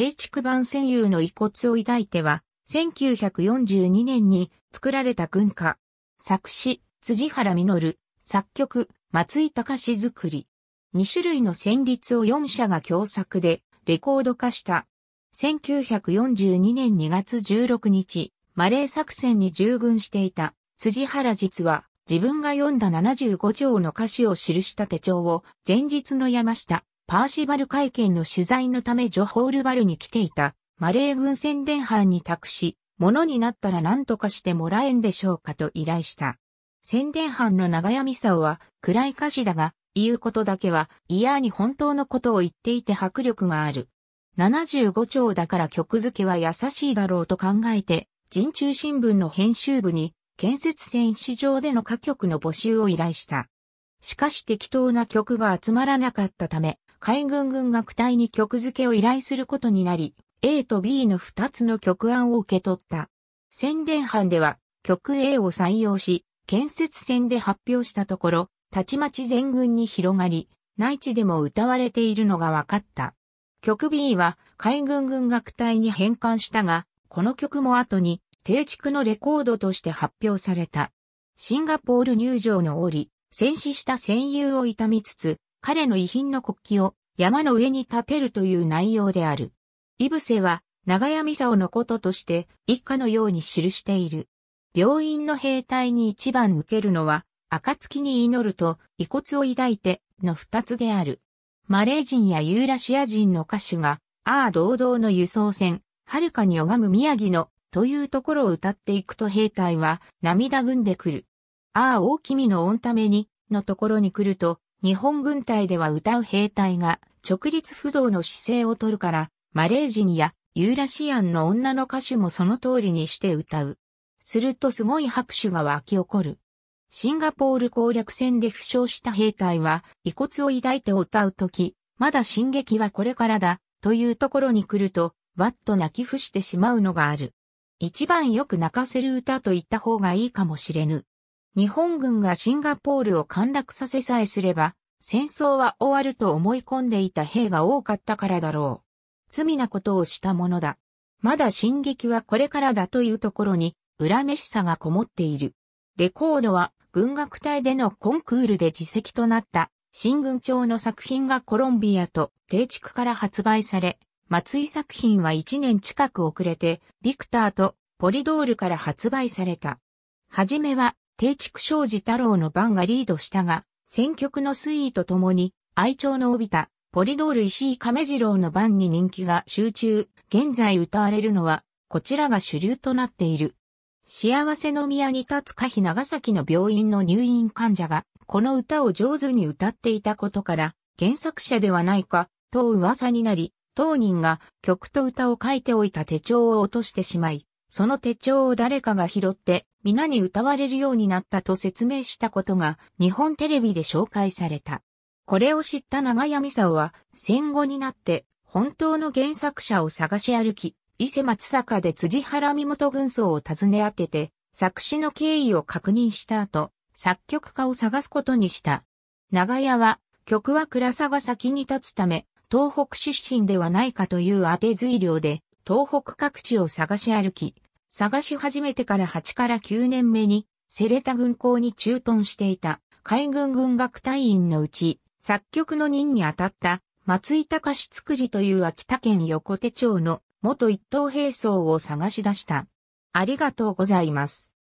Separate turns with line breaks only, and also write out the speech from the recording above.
定築版戦友の遺骨を抱いては、1942年に作られた軍歌。作詞、辻原実、作曲、松井隆作り。2種類の旋律を4社が共作でレコード化した。1942年2月16日、マレー作戦に従軍していた辻原実は自分が読んだ75条の歌詞を記した手帳を前日の山下パーシバル会見の取材のためジョホールバルに来ていたマレー軍宣伝班に託し、ものになったら何とかしてもらえんでしょうかと依頼した。宣伝班の長屋美沙は暗い歌詞だが、言うことだけは嫌に本当のことを言っていて迫力がある。75兆だから曲付けは優しいだろうと考えて、人中新聞の編集部に建設船市場での歌曲の募集を依頼した。しかし適当な曲が集まらなかったため、海軍軍楽隊に曲付けを依頼することになり、A と B の2つの曲案を受け取った。宣伝班では曲 A を採用し、建設戦で発表したところ、たちまち全軍に広がり、内地でも歌われているのが分かった。曲 B は海軍軍楽隊に返還したが、この曲も後に定築のレコードとして発表された。シンガポール入場の折、戦死した戦友を悼みつつ、彼の遺品の国旗を山の上に立てるという内容である。イブセは長屋ミサのこととして一家のように記している。病院の兵隊に一番受けるのは、暁に祈ると遺骨を抱いての二つである。マレー人やユーラシア人の歌手が、ああ堂々の輸送船、遥かに拝む宮城の、というところを歌っていくと兵隊は涙ぐんでくる。ああ大君の御ために、のところに来ると、日本軍隊では歌う兵隊が直立不動の姿勢をとるから、マレージニやユーラシアンの女の歌手もその通りにして歌う。するとすごい拍手が湧き起こる。シンガポール攻略戦で負傷した兵隊は遺骨を抱いて歌うとき、まだ進撃はこれからだ、というところに来ると、わっと泣き伏してしまうのがある。一番よく泣かせる歌と言った方がいいかもしれぬ。日本軍がシンガポールを陥落させさえすれば、戦争は終わると思い込んでいた兵が多かったからだろう。罪なことをしたものだ。まだ進撃はこれからだというところに、恨めしさがこもっている。レコードは、軍楽隊でのコンクールで自責となった、新軍長の作品がコロンビアと定築から発売され、松井作品は1年近く遅れて、ビクターとポリドールから発売された。はじめは定畜生司太郎の番がリードしたが、選曲の推移とともに、愛鳥の帯びた、ポリドール石井亀次郎の番に人気が集中、現在歌われるのは、こちらが主流となっている。幸せの宮に立つ可否長崎の病院の入院患者が、この歌を上手に歌っていたことから、原作者ではないか、と噂になり、当人が曲と歌を書いておいた手帳を落としてしまい、その手帳を誰かが拾って皆に歌われるようになったと説明したことが日本テレビで紹介された。これを知った長美さ夫は戦後になって本当の原作者を探し歩き、伊勢松坂で辻原美元軍曹を訪ね当てて作詞の経緯を確認した後、作曲家を探すことにした。長屋は曲は暗さが先に立つため、東北出身ではないかという当て随量で、東北各地を探し歩き、探し始めてから8から9年目に、セレタ軍港に駐屯していた海軍軍学隊員のうち、作曲の任に当たった松井隆作りという秋田県横手町の元一等兵装を探し出した。ありがとうございます。